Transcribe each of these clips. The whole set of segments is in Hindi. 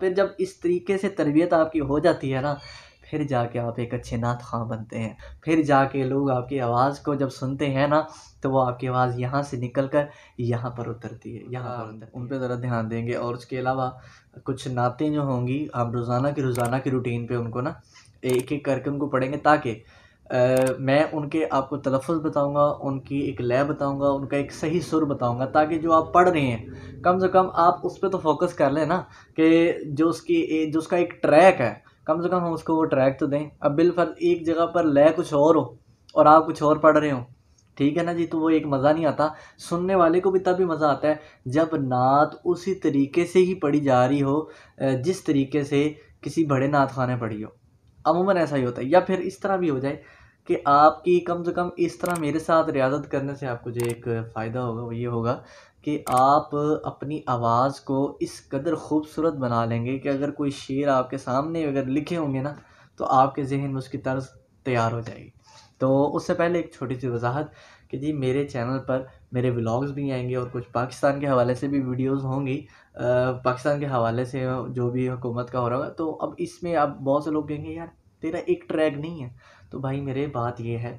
फिर जब इस तरीके से तरबियत आपकी हो जाती है ना फिर जाके आप एक अच्छे नात खां बनते हैं फिर जाके लोग आपकी आवाज़ को जब सुनते हैं ना तो वो आपकी आवाज़ यहाँ से निकल कर यहाँ पर उतरती है यहाँ पर हाँ, उतरती उन पर ज़रा ध्यान देंगे और उसके अलावा कुछ नातें जो होंगी आप रोज़ाना की रोज़ाना की रूटीन पे उनको ना एक एक करके उनको पढ़ेंगे ताकि मैं उनके आपको तलफ़ बताऊँगा उनकी एक लय बताऊँगा उनका एक सही सुर बताऊँगा ताकि जो आप पढ़ रहे हैं कम से कम आप उस पर तो फोकस कर लें ना कि जो उसकी जो उसका एक ट्रैक है कम से कम हम उसको वो ट्रैक तो दें अब बिलफर एक जगह पर लय कुछ और हो और आप कुछ और पढ़ रहे हो ठीक है ना जी तो वो एक मज़ा नहीं आता सुनने वाले को भी तभी मज़ा आता है जब नात उसी तरीके से ही पढ़ी जा रही हो जिस तरीके से किसी बड़े नात खाने पढ़ी हो अमूमन ऐसा ही होता है या फिर इस तरह भी हो जाए कि आपकी कम से कम इस तरह मेरे साथ रियाजत करने से आपको जो एक फ़ायदा होगा वो ये होगा कि आप अपनी आवाज़ को इस कदर खूबसूरत बना लेंगे कि अगर कोई शेर आपके सामने अगर लिखे होंगे ना तो आपके जहन में उसकी तर्ज तैयार हो जाएगी तो उससे पहले एक छोटी सी वजाहत कि जी मेरे चैनल पर मेरे व्लॉग्स भी आएंगे और कुछ पाकिस्तान के हवाले से भी वीडियोस होंगी पाकिस्तान के हवाले से जो भी हुकूमत का हो रहा होगा तो अब इसमें आप बहुत से लोग कहेंगे यार तेरा एक ट्रैक नहीं है तो भाई मेरे बात ये है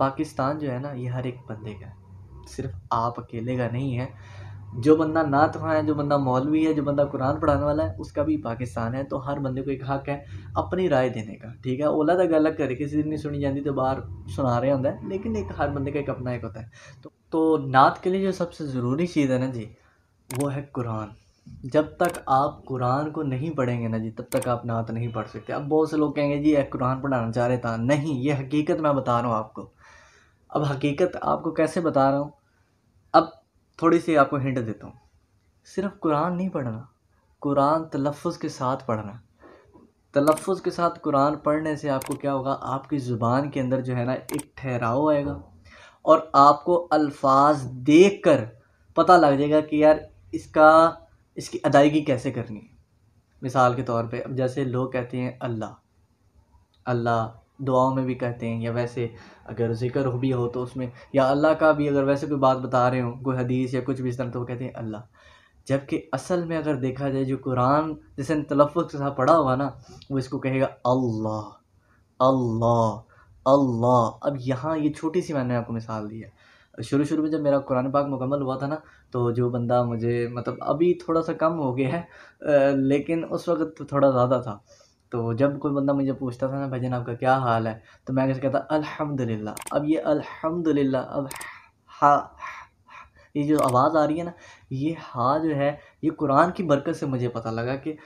पाकिस्तान जो है ना ये हर एक बंदे का सिर्फ आप अकेले का नहीं है जो बंदा नात है जो बंदा मौलवी है जो बंदा कुरान पढ़ाने वाला है उसका भी पाकिस्तान है तो हर बंदे को एक हक है अपनी राय देने का ठीक है ओला तो अलग करे किसी दिन नहीं सुनी जाती तो बाहर सुना होता होंगे लेकिन एक हर बंदे का एक अपना एक होता है तो, तो नात के लिए जो सबसे ज़रूरी चीज़ है ना जी वो है कुरान जब तक आप कुरान को नहीं पढ़ेंगे ना जी तब तक आप नात नहीं पढ़ सकते अब बहुत से लोग कहेंगे जी कुरान पढ़ाना चाह रहे था नहीं ये हकीकत मैं बता रहा हूँ आपको अब हकीकत आपको कैसे बता रहा हूँ अब थोड़ी सी आपको हिंट देता हूँ सिर्फ कुरान नहीं पढ़ना कुरान तलफ़ के साथ पढ़ना तलफ़ के साथ कुरान पढ़ने से आपको क्या होगा आपकी ज़ुबान के अंदर जो है ना एक ठहराव आएगा और आपको अल्फाज देख कर पता लग जाएगा कि यार इसका इसकी अदायगी कैसे करनी है मिसाल के तौर पे अब जैसे लोग कहते हैं अल्लाह अल्लाह दुआओं में भी कहते हैं या वैसे अगर जिक्र भी हो तो उसमें या अल्लाह का भी अगर वैसे कोई बात बता रहे हो कोई हदीस या कुछ भी इस तरह तो वो कहते हैं अल्लाह जबकि असल में अगर देखा जाए जो कुरान जिसने तलफ़ के साथ पढ़ा हुआ ना वो इसको कहेगा अल्लाह अल्लाह अल्लाह अब यहाँ ये छोटी सी मैंने आपको मिसाल दी है शुरू शुरू में जब मेरा कुरान पाक मुकम्मल हुआ था ना तो जो बंदा मुझे मतलब अभी थोड़ा सा कम हो गया है लेकिन उस वक़्त तो थोड़ा ज़्यादा था तो जब कोई बंदा मुझे पूछता था ना भजन आपका क्या हाल है तो मैं कैसे कहता अल्हम्दुलिल्लाह अब ये अल्हम्दुलिल्लाह अब हा ये जो आवाज़ आ रही है ना ये हा जो है ये कुरान की बरकत से मुझे पता लगा कि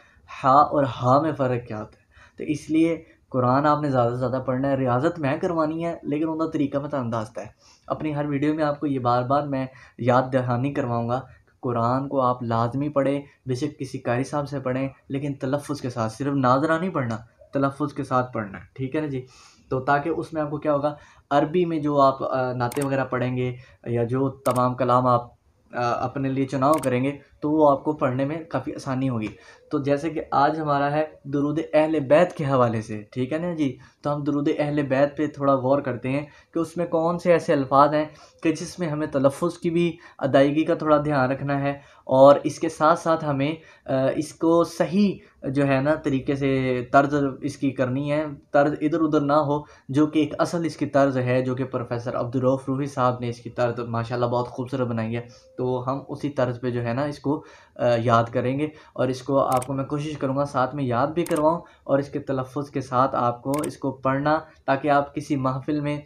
हा और हा में फ़र्क क्या होता है तो इसलिए कुरान आपने ज़्यादा से ज़्यादा पढ़ना है रियाजत मैं करवानी है लेकिन उनका तरीका मैं तुम दसता है अपनी हर वीडियो में आपको ये बार बार मैं याद दहानी करवाऊँगा कुरान को आप लाजमी पढ़ें बेशक किसी कारी साहब से पढ़ें लेकिन तलफ़ के साथ सिर्फ नाजरा नहीं पढ़ना तलफ़ के साथ पढ़ना ठीक है ना जी तो ताकि उसमें आपको क्या होगा अरबी में जो आप नाते वगैरह पढ़ेंगे या जो तमाम कलाम आप अपने लिए चुनाव करेंगे तो वो आपको पढ़ने में काफ़ी आसानी होगी तो जैसे कि आज हमारा है दरूद अहल बैत के हवाले से ठीक है ना जी तो हम दरूद अहल बैत पे थोड़ा गौर करते हैं कि उसमें कौन से ऐसे अल्फाज हैं कि जिसमें हमें तलफ़ की भी अदायगी का थोड़ा ध्यान रखना है और इसके साथ साथ हमें इसको सही जो है ना तरीके से तर्ज इसकी करनी है तर्ज इधर उधर ना हो जो कि एक असल इसकी तर्ज है जो कि प्रोफेसर अब्दुलरफ रूही साहब ने इसकी तर्ज माशाल्लाह बहुत खूबसूरत बनाई है तो हम उसी तर्ज पे जो है ना इसको इसको याद करेंगे और इसको आपको मैं कोशिश करूँगा साथ में याद भी करवाऊँ और इसके तलफ़ के साथ आपको इसको पढ़ना ताकि आप किसी महफिल में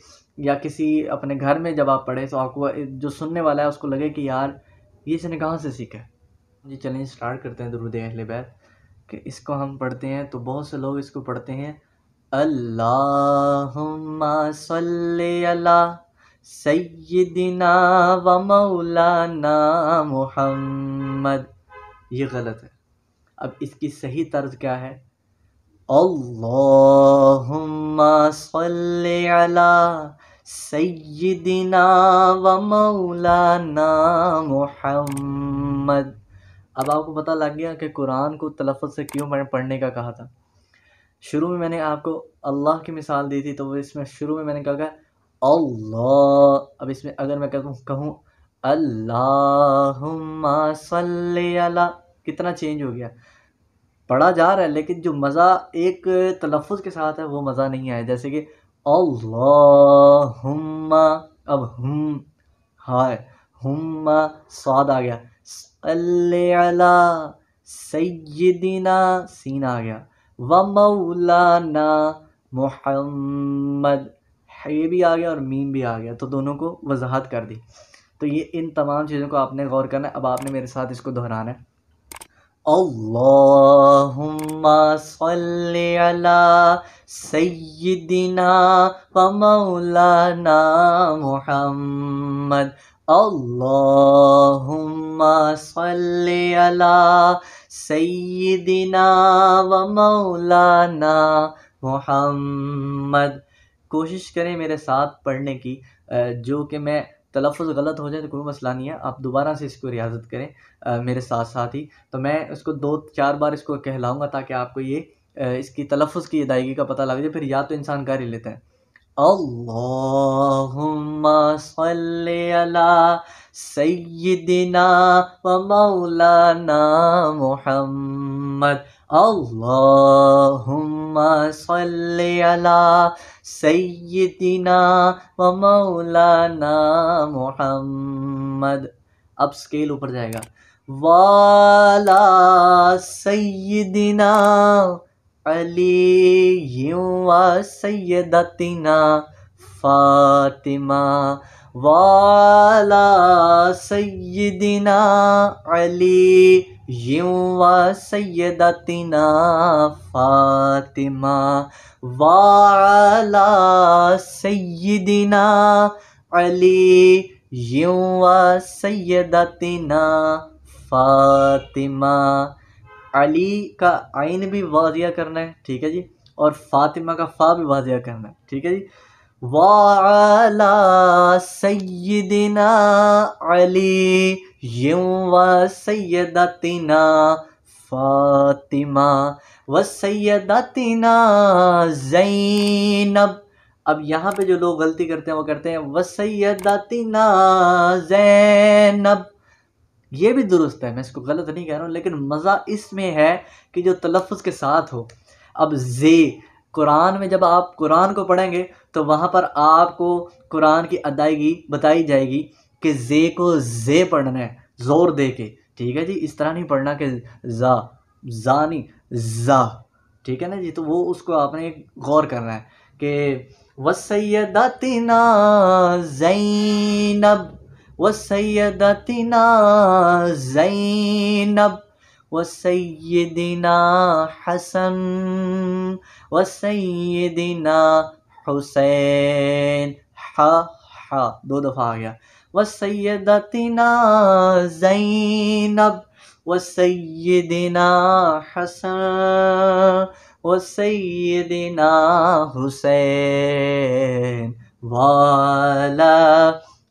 या किसी अपने घर में जब आप पढ़ें तो आपको जो सुनने वाला है उसको लगे कि यार ये इसने कहाँ से सीखा है जी चलें स्टार्ट करते हैं दरुद अहल बैत कि इसको हम पढ़ते हैं तो बहुत से लोग इसको पढ़ते हैं अल्ला सैदिना व मौलाना मोहम्मद मोहम्मद ये गलत है अब इसकी सही तर्ज क्या है अल्लाहुम्मा सैदिना व मौलाना मोहम्मद अब आपको पता लग गया कि कुरान को तलफ़ से क्यों मैंने पढ़ने का कहा था शुरू में मैंने आपको अल्लाह की मिसाल दी थी तो वो इसमें शुरू में मैंने कहा अल्लाह अब इसमें अगर मैं कहूँ कहूँ अल्लाहुम्मा सल्ले अला कितना चेंज हो गया पढ़ा जा रहा है लेकिन जो मज़ा एक तलफ़ के साथ है वो मज़ा नहीं आया जैसे कि अल्लाहुम्मा अब हम हाय हम स्वाद आ गया अल्लाह सैदीना सीन आ गया व मौलाना मोहम्मद ये भी आ गया और मीम भी आ गया तो दोनों को वजाहत कर दी तो ये इन तमाम चीज़ों को आपने गौर करना है अब आपने मेरे साथ इसको दोहराना है अल्लाहुम्मा अला व मौलाना मोहम्मद अल्लाहुम्मा सल्ली अला व मौलाना मोहम्मद कोशिश करें मेरे साथ पढ़ने की जो कि मैं तलफ़ गलत हो जाए तो कोई मसला नहीं है आप दोबारा से इसको रियाजत करें आ, मेरे साथ साथ ही तो मैं उसको दो चार बार इसको कहलाऊँगा ताकि आपको ये इसकी तलफ़ की अदायगी का पता लग जाए फिर या तो इंसान कर ही लेते हैं सैदिना व मौलाना मोहम्मद सैदिना व मौलाना मोहम्मद अब स्केल ऊपर जाएगा वाला सैदिना अली व सैदतिना फातिमा वाला सैदिना अली सैद सैदतिना फातिमा वाला सैदिना अली सैद सैदतिना फातिमा अली का आइन भी वाजिया करना है ठीक है जी और फातिमा का फा भी वाजिया करना है ठीक है जी वाला सैदिना अली यूँ व सैदतिना फातिमा व सैदतिना जैनब अब यहाँ पे जो लोग गलती करते हैं वो करते हैं व सैदतिना जैनब ये भी दुरुस्त है मैं इसको गलत नहीं कह रहा हूँ लेकिन मज़ा इसमें है कि जो तलफ़ के साथ हो अब जे कुरान में जब आप कुरान को पढ़ेंगे तो वहाँ पर आपको कुरान की अदायगी बताई जाएगी कि जे को जे पढ़ना है ज़ोर दे के ठीक है जी इस तरह नहीं पढ़ना कि जा जा नहीं जा ठीक है ना जी तो वो उसको आपने गौर करना है कि व वसैदतिना जैनब व वसैदतिना जैनब وسيدنا حسن وسيدنا حسين ح ح دو دفعة आ गया وسيدتنا زينب وسيدنا حسن وسيدنا حسين وعلى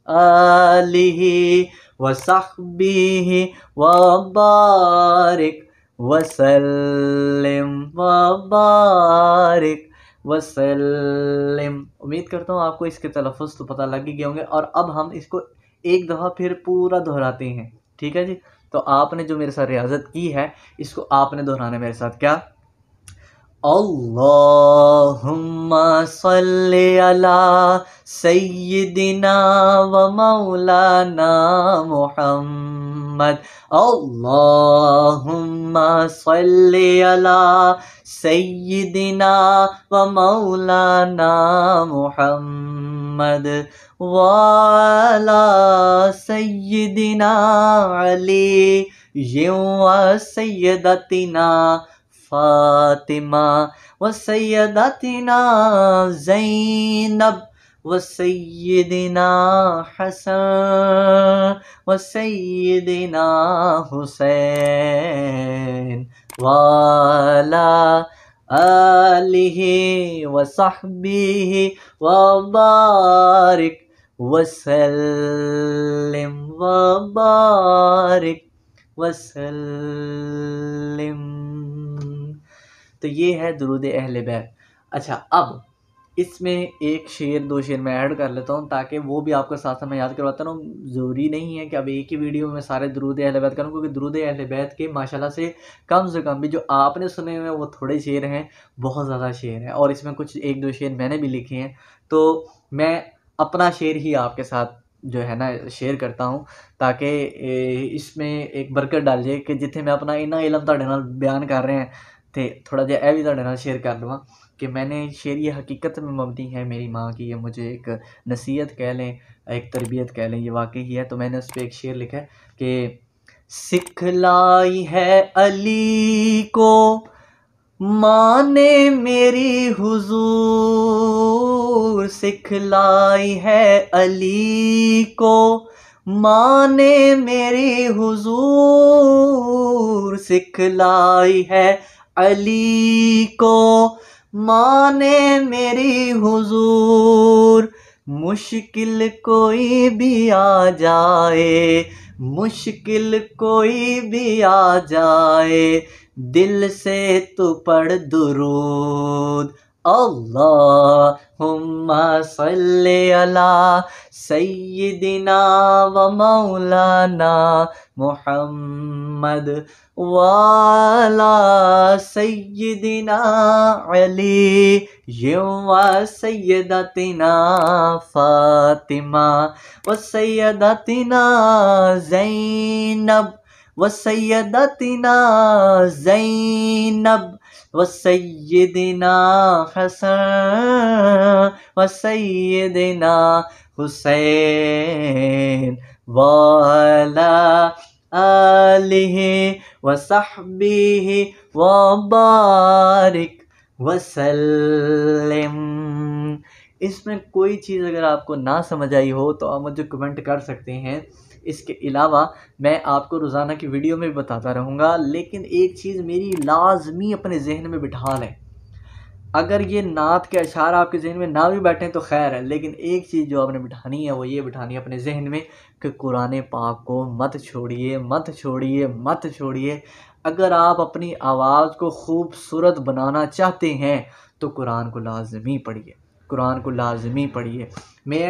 آله وصحبه وبارك वसलम वबारक वसलम उम्मीद करता हूँ आपको इसके तलफ़ तो पता लग ही गए होंगे और अब हम इसको एक दफ़ा फिर पूरा दोहराते हैं ठीक है जी तो आपने जो मेरे साथ रियाजत की है इसको आपने दोहराना मेरे साथ क्या اللهم صل على سيدنا ومولانا محمد اللهم صل على سيدنا ومولانا محمد وعلى سيدنا علي وسيدتنا فاطمة وسيدتنا زينب وسيدنا حسن وسيدنا حسين وعلى آله وصحبه وبارك وسلم وبارك وسلم तो ये है दरूद अहल बैत अच्छा अब इसमें एक शेर दो शेर मैं ऐड कर लेता हूँ ताकि वो भी आपको साथ साथ मैं याद करवाता रहूँ ज़रूरी नहीं है कि अब एक ही वीडियो में सारे दरूद अहल बैत करूँ क्योंकि दरूद अहल बैत के माशाल्लाह से कम से कम भी जो आपने सुने हुए वो थोड़े शेर हैं बहुत ज़्यादा शेर हैं और इसमें कुछ एक दो शेर मैंने भी लिखे हैं तो मैं अपना शेर ही आपके साथ जो है ना शेयर करता हूँ ताकि इसमें एक बरकत डाल जाए कि जिथे मैं अपना इन्ना इलम ਤੁਹਾਡੇ बयान कर रहे हैं तो थोड़ा जहा भी थोड़े ना शेयर कर लवां कि मैंने शेर ये हकीकत में मबनी है मेरी माँ की ये मुझे एक नसीहत कह लें एक तरबियत कह लें ये वाकई ही है तो मैंने उस पर एक शेर लिखा है कि सिखलाई है अली को माँ ने मेरी हुजूर सिखलाई है अली को माँ ने मेरी हुजूर सिखलाई है अली को माने मेरी हुजूर मुश्किल कोई भी आ जाए मुश्किल कोई भी आ जाए दिल से तू पढ़ दुरूद اللهم صل على سيدنا ومولانا محمد وعلى سيدنا علي وسيدتنا فاطمة وسيدتنا زينب وسيدتنا زينب वसैदिना हसन वसैदिना हुसैन वाला आलिह व बारिक वसलम इसमें कोई चीज़ अगर आपको ना समझ आई हो तो आप मुझे कमेंट कर सकते हैं इसके अलावा मैं आपको रोज़ाना की वीडियो में भी बताता रहूँगा लेकिन एक चीज़ मेरी लाजमी अपने जहन में बिठा लें अगर ये नात के अशार आपके जहन में ना भी बैठें तो खैर है लेकिन एक चीज़ जो आपने बिठानी है वो ये बिठानी है अपने जहन में कि कुरान पाक को मत छोड़िए मत छोड़िए मत छोड़िए अगर आप अपनी आवाज़ को खूबसूरत बनाना चाहते हैं तो कुरान को लाजमी पढ़िए कुरान को लाजमी पढ़िए मैं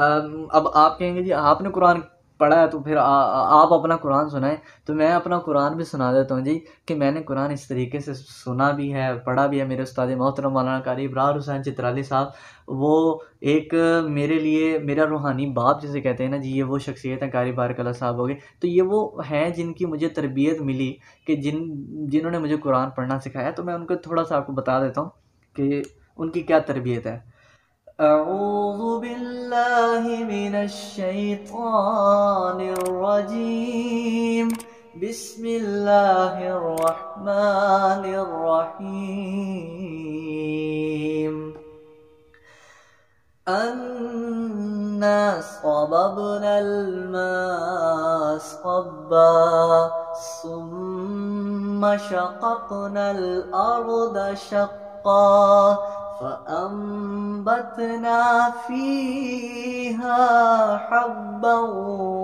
अब आप कहेंगे जी आपने कुरान पढ़ा है तो फिर आ, आ, आप अपना कुरान सुनाएं तो मैं अपना कुरान भी सुना देता हूँ जी कि मैंने कुरान इस तरीके से सुना भी है पढ़ा भी है मेरे उस्ताद मोहतरम मौलाना कारी इब्रार हुसैन चित्राली साहब वो एक मेरे लिए मेरा रूहानी बाप जिसे कहते हैं ना जी ये वो शख्सियत हैं कारी बारकला साहब हो गए तो ये वो हैं जिनकी मुझे तरबियत मिली कि जिन जिन्होंने मुझे कुरान पढ़ना सिखाया तो मैं उनको थोड़ा सा आपको बता देता हूँ कि उनकी क्या तरबियत है أعوذ بالله من الشيطان الرجيم بسم الله الرحمن الرحيم أنا صببنا الماء صبا ثم شققنا الأرض شقا فأنبتنا فيها حبا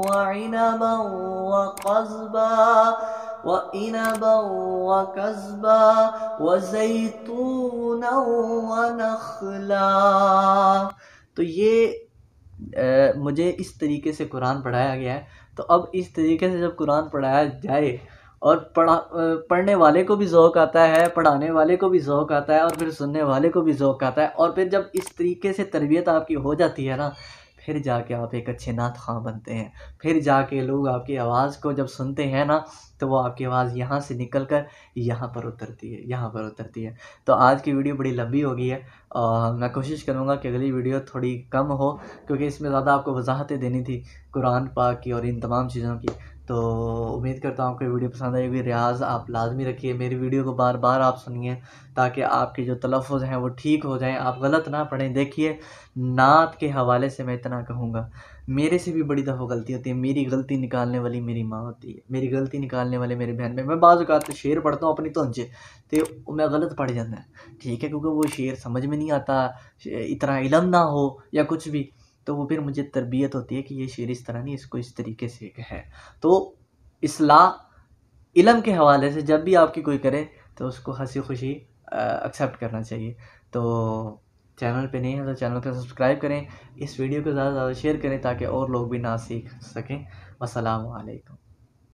وعنبا وقزبا وإنبا وكزبا وزيتونا ونخلا तो ये आ, मुझे इस तरीके से कुरान पढ़ाया गया है तो अब इस तरीके से जब कुरान पढ़ाया जाए और पढ़ा पढ़ने वाले को भी ओक़ आता है पढ़ाने वाले को भी ओक़ आता है और फिर सुनने वाले को भी ओक़ आता है और फिर जब इस तरीके से तरबियत आपकी हो जाती है ना फिर जाके आप एक अच्छे नात खां बनते हैं फिर जाके लोग आपकी आवाज़ को जब सुनते हैं ना तो वो आपकी आवाज़ यहाँ से निकल कर यहाँ पर उतरती है यहाँ पर उतरती है तो आज की वीडियो बड़ी लंबी हो गई है और मैं कोशिश करूँगा कि अगली वीडियो थोड़ी कम हो क्योंकि इसमें ज़्यादा आपको वजाहतें देनी थी कुरान पाक की और इन तमाम चीज़ों की तो उम्मीद करता हूँ आपको वीडियो पसंद आएगी रियाज आप लाजमी रखिए मेरी वीडियो को बार बार आप सुनिए ताकि आपके जो तलफ़ हैं वो ठीक हो जाएं आप गलत ना पढ़ें देखिए नात के हवाले से मैं इतना कहूँगा मेरे से भी बड़ी दफ़ा तो गलती होती है मेरी गलती निकालने वाली मेरी माँ होती है मेरी गलती निकालने वाले मेरे बहन में मैं बाज़ शेर पढ़ता हूँ अपनी धुन तो, तो मैं गलत पढ़ जाता ठीक है क्योंकि वो शेर समझ में नहीं आता इतना इलम ना हो या कुछ भी तो वो फिर मुझे तरबियत होती है कि ये शेर इस तरह नहीं इसको इस तरीके से है तो असलाह इलम के हवाले से जब भी आपकी कोई करे तो उसको हंसी खुशी एक्सेप्ट करना चाहिए तो चैनल पे नहीं है तो चैनल को सब्सक्राइब करें इस वीडियो को ज़्यादा से ज़्यादा शेयर करें ताकि और लोग भी ना सीख सकें असलकम